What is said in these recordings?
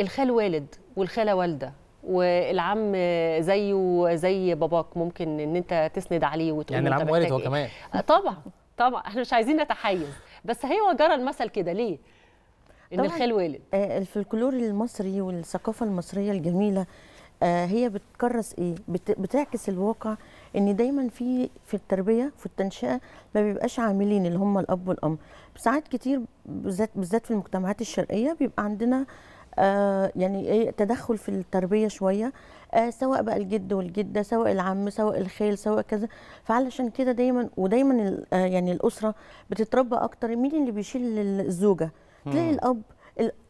الخال والد والخاله والده والعم زيه زي باباك ممكن ان انت تسند عليه وتقول يعني العم والد هو إيه؟ كمان آه، طبعا طبعا احنا مش عايزين نتحيز بس هي جرى المثل كده ليه ان الخال والد آه، الفلكلور المصري والثقافه المصريه الجميله آه، هي بتكرس ايه بتعكس الواقع ان دايما في في التربيه في التنشئه ما بيبقاش عاملين اللي هم الاب والام ساعات كتير بالذات بالذات في المجتمعات الشرقيه بيبقى عندنا آه، يعني ايه تدخل في التربيه شويه آه سواء بقى الجد والجده سواء العم سواء الخال سواء كذا فعلشان كده دايما ودايما آه، يعني الاسره بتتربى اكتر مين اللي بيشيل الزوجه تلاقي الاب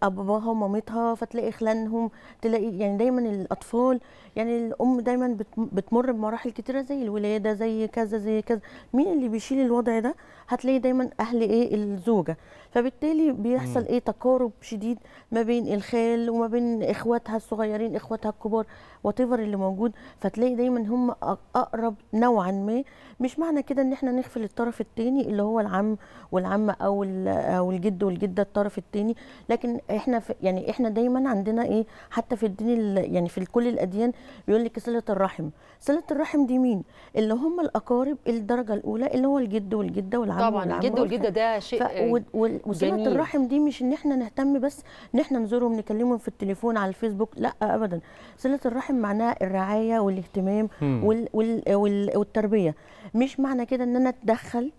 اباها ومامتها فتلاقي خلانهم تلاقي يعني دايما الاطفال يعني الام دايما بتمر بمراحل كتيره زي الولاده زي كذا زي كذا مين اللي بيشيل الوضع ده هتلاقي دايما اهل ايه الزوجه فبالتالي بيحصل ايه تقارب شديد ما بين الخال وما بين اخواتها الصغيرين اخواتها الكبار واتيفر اللي موجود فتلاقي دايما هم اقرب نوعا ما مش معنى كده ان احنا نغفل الطرف الثاني اللي هو العم والعمه او او الجد والجده الطرف الثاني لكن لكن احنا في يعني احنا دايما عندنا ايه حتى في الدين يعني في كل الاديان يقول لك صله الرحم صله الرحم دي مين اللي هم الاقارب الدرجه الاولى اللي هو الجد والجده والعم طبعا والعم الجد والجده ده شيء ف... آه، وصله الرحم دي مش ان احنا نهتم بس ان احنا نزورهم نكلمهم في التليفون على الفيسبوك لا ابدا صله الرحم معناها الرعايه والاهتمام وال... وال... وال... والتربيه مش معنى كده ان انا اتدخل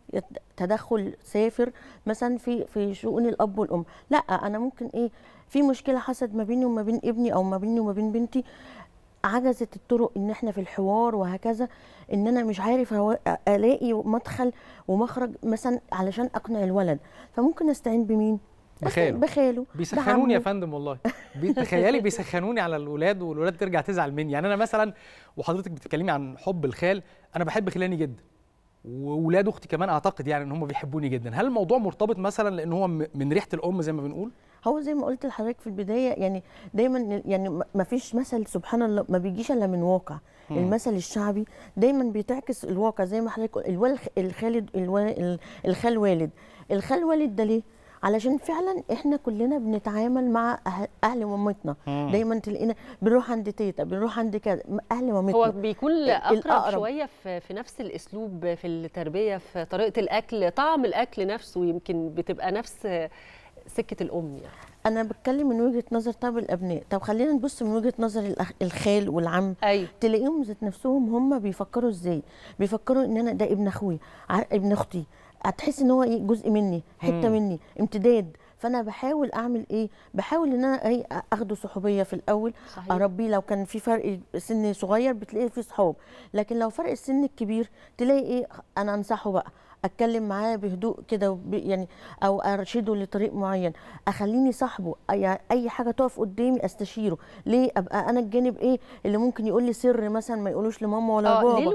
تدخل سافر مثلا في في شؤون الاب والام لا انا ممكن ايه في مشكله حصلت ما بيني وما بين ابني او ما بيني وما بين بنتي عجزت الطرق ان احنا في الحوار وهكذا ان انا مش عارف الاقي مدخل ومخرج مثلا علشان اقنع الولد فممكن استعين بمين بخاله بخاله بيسخنوني يا فندم والله تخيلي بيسخنوني على الاولاد والاولاد ترجع تزعل مني يعني انا مثلا وحضرتك بتتكلمي عن حب الخال انا بحب خلاني جدا وولاد اختي كمان اعتقد يعني ان هم بيحبوني جدا هل الموضوع مرتبط مثلا لان هو من ريحه الام زي ما بنقول هو زي ما قلت لحضرتك في البدايه يعني دايما يعني ما فيش مثل سبحان الله ما بيجيش الا من واقع المثل الشعبي دايما بيتعكس الواقع زي ما حضرتك الوال الخالد الخال والد الخال والد ده ليه علشان فعلا احنا كلنا بنتعامل مع أه-، اهل مامتنا دايما تلاقينا بنروح عند تيتا بنروح عند كذا اهل مامتنا هو بيكون اقرب شويه في, في نفس الاسلوب في التربيه في طريقه الاكل طعم الاكل نفسه يمكن بتبقى نفس سكه الام يعني انا بتكلم من وجهه نظر طب الابناء طب خلينا نبص من وجهه نظر الخال والعم أيوة. تلاقيهم ذات نفسهم هم بيفكروا ازاي بيفكروا ان انا ده ابن اخويا ابن اختي هتحس ان هو ايه جزء مني حته مم. مني امتداد فانا بحاول اعمل ايه بحاول ان انا ايه اخده صحوبيه في الاول صحيح. اربيه لو كان في فرق سن صغير بتلاقيه في صحاب لكن لو فرق السن الكبير تلاقي ايه انا انصحه بقى اتكلم معاه بهدوء كده يعني او ارشده لطريق معين اخليني صاحبه اي اي حاجه تقف قدامي استشيره ليه ابقى انا الجانب ايه اللي ممكن يقول لي سر مثلا ما يقولوش لماما ولا آه، بابا